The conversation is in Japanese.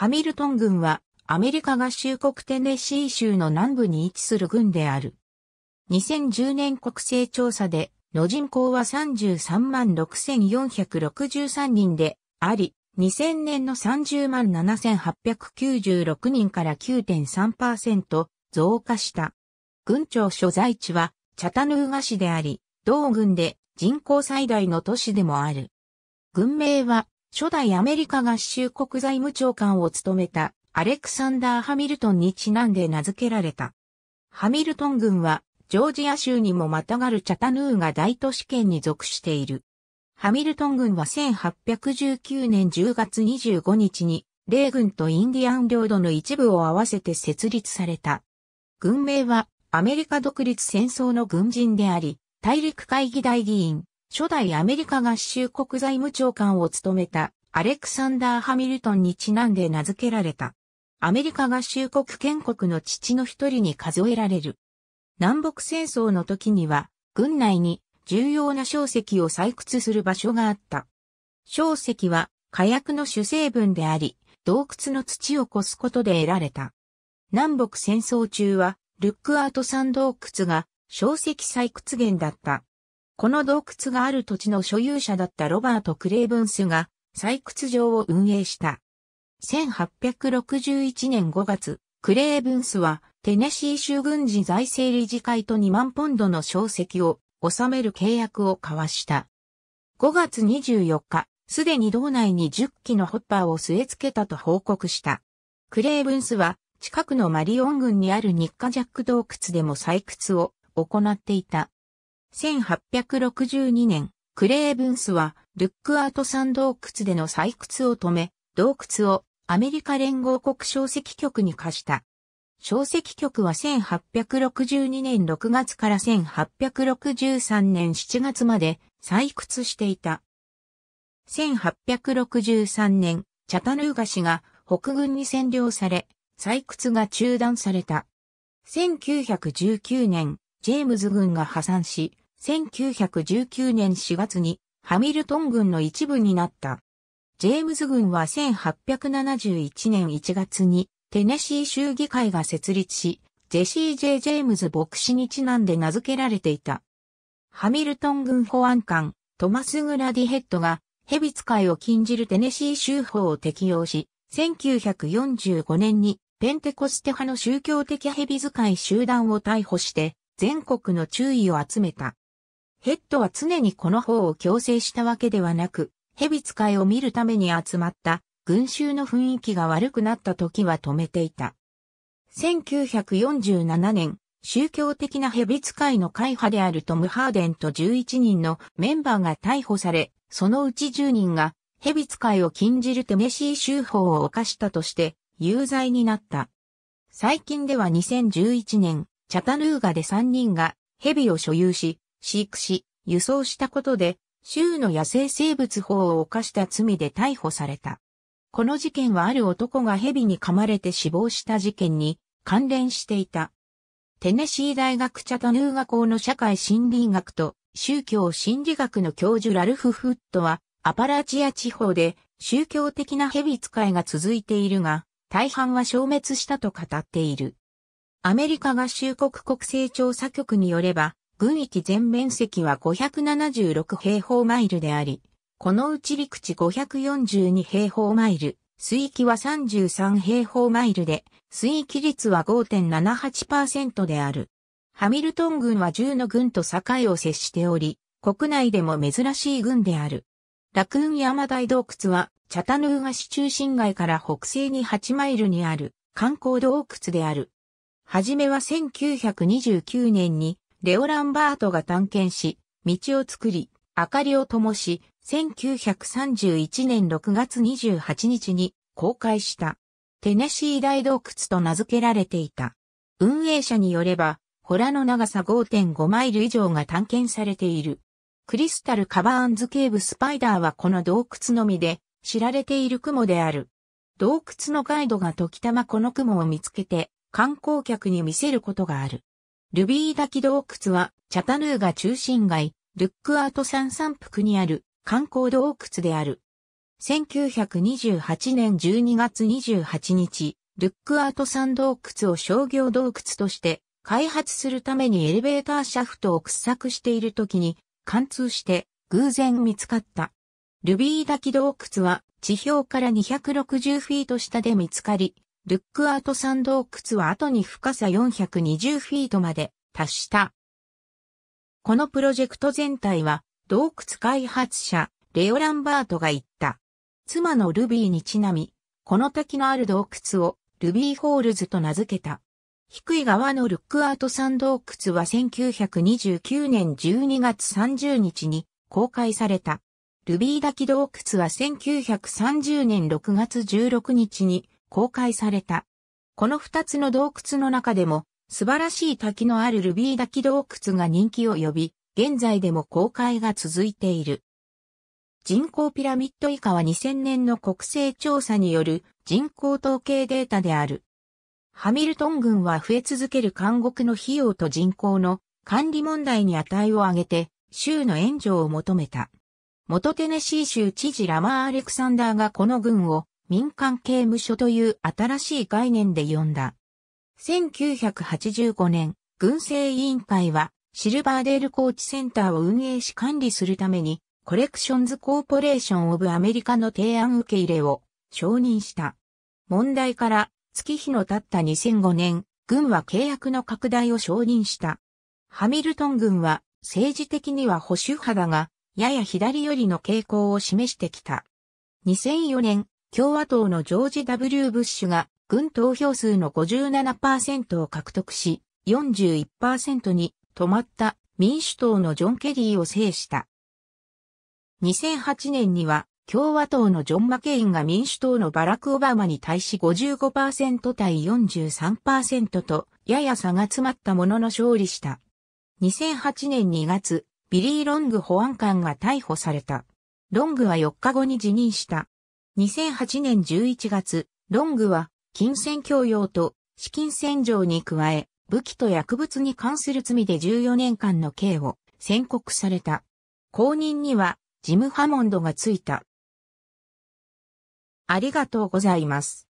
ハミルトン郡はアメリカ合衆国テネシー州の南部に位置する郡である。2010年国勢調査での人口は33万6463人であり、2000年の30万7896人から9.3%増加した。郡庁所在地はチャタヌーガ市であり、同郡で人口最大の都市でもある。郡名は初代アメリカ合衆国財務長官を務めたアレクサンダー・ハミルトンにちなんで名付けられた。ハミルトン軍はジョージア州にもまたがるチャタヌーが大都市圏に属している。ハミルトン軍は1819年10月25日に米軍とインディアン領土の一部を合わせて設立された。軍名はアメリカ独立戦争の軍人であり、大陸会議大議員、初代アメリカ合衆国財務長官を務めたアレクサンダー・ハミルトンにちなんで名付けられた。アメリカ合衆国建国の父の一人に数えられる。南北戦争の時には、軍内に重要な小石を採掘する場所があった。小石は火薬の主成分であり、洞窟の土を越すことで得られた。南北戦争中は、ルックアート山洞窟が小石採掘源だった。この洞窟がある土地の所有者だったロバート・クレイブンスが採掘場を運営した。1861年5月、クレイブンスはテネシー州軍事財政理事会と2万ポンドの小石を収める契約を交わした。5月24日、すでに道内に10機のホッパーを据え付けたと報告した。クレイブンスは近くのマリオン郡にある日課ジャック洞窟でも採掘を行っていた。1862年、クレーブンスは、ルックアート山洞窟での採掘を止め、洞窟をアメリカ連合国小石局に貸した。小石局は1862年6月から1863年7月まで採掘していた。1863年、チャタヌーガ市が北軍に占領され、採掘が中断された。1919年、ジェームズ軍が破産し、1919年4月にハミルトン軍の一部になった。ジェームズ軍は1871年1月にテネシー州議会が設立し、ジェシー・ジイ・ジェームズ牧師にちなんで名付けられていた。ハミルトン軍保安官、トマス・グラディヘッドが、蛇使いを禁じるテネシー州法を適用し、1945年にペンテコステ派の宗教的蛇使い集団を逮捕して、全国の注意を集めた。ヘッドは常にこの方を強制したわけではなく、蛇使いを見るために集まった群衆の雰囲気が悪くなった時は止めていた。1947年、宗教的な蛇使いの会派であるトム・ハーデンと11人のメンバーが逮捕され、そのうち10人が蛇使いを禁じるテネシー州法を犯したとして有罪になった。最近では2011年、チャタヌーガで3人が蛇を所有し、飼育し、輸送したことで、州の野生生物法を犯した罪で逮捕された。この事件はある男が蛇に噛まれて死亡した事件に関連していた。テネシー大学チャタヌーガ校の社会心理学と宗教心理学の教授ラルフ・フットはアパラチア地方で宗教的な蛇使いが続いているが、大半は消滅したと語っている。アメリカ合衆国国勢調査局によれば、軍域全面積は576平方マイルであり、このうち陸地542平方マイル、水域は33平方マイルで、水域率は5.78%である。ハミルトン群は10の群と境を接しており、国内でも珍しい群である。ラクーン山大洞窟は、チャタヌーガ市中心街から北西に8マイルにある観光洞窟である。はじめは1929年にレオランバートが探検し、道を作り、明かりを灯し、1931年6月28日に公開した。テネシー大洞窟と名付けられていた。運営者によれば、ホラの長さ5.5マイル以上が探検されている。クリスタルカバーンズケーブスパイダーはこの洞窟のみで知られている雲である。洞窟のガイドが時たまこの雲を見つけて観光客に見せることがある。ルビー滝洞窟は、チャタヌーガ中心街、ルックアート山山腹にある観光洞窟である。1928年12月28日、ルックアート山洞窟を商業洞窟として開発するためにエレベーターシャフトを掘削している時に貫通して偶然見つかった。ルビー滝洞窟は地表から260フィート下で見つかり、ルックアート山洞窟は後に深さ420フィートまで達した。このプロジェクト全体は洞窟開発者レオ・ランバートが言った。妻のルビーにちなみ、この滝のある洞窟をルビーホールズと名付けた。低い側のルックアート山洞窟は1929年12月30日に公開された。ルビー滝洞窟は1930年6月16日に公開された。この二つの洞窟の中でも、素晴らしい滝のあるルビー滝洞窟が人気を呼び、現在でも公開が続いている。人口ピラミッド以下は2000年の国勢調査による人口統計データである。ハミルトン軍は増え続ける監獄の費用と人口の管理問題に値を上げて、州の援助を求めた。元テネシー州知事ラマー・アレクサンダーがこの軍を民間刑務所という新しい概念で呼んだ。1985年、軍政委員会はシルバーデールコーチセンターを運営し管理するために、コレクションズ・コーポレーション・オブ・アメリカの提案受け入れを承認した。問題から月日の経った2005年、軍は契約の拡大を承認した。ハミルトン軍は政治的には保守派だが、やや左寄りの傾向を示してきた。2004年、共和党のジョージ・ W・ ブッシュが軍投票数の57%を獲得し、41%に止まった民主党のジョン・ケリーを制した。2008年には共和党のジョン・マケインが民主党のバラク・オバマに対し55%対43%とやや差が詰まったものの勝利した。2008年2月、ビリー・ロング保安官が逮捕された。ロングは4日後に辞任した。2008年11月、ロングは、金銭供用と資金洗浄に加え、武器と薬物に関する罪で14年間の刑を宣告された。公認には、ジム・ハモンドがついた。ありがとうございます。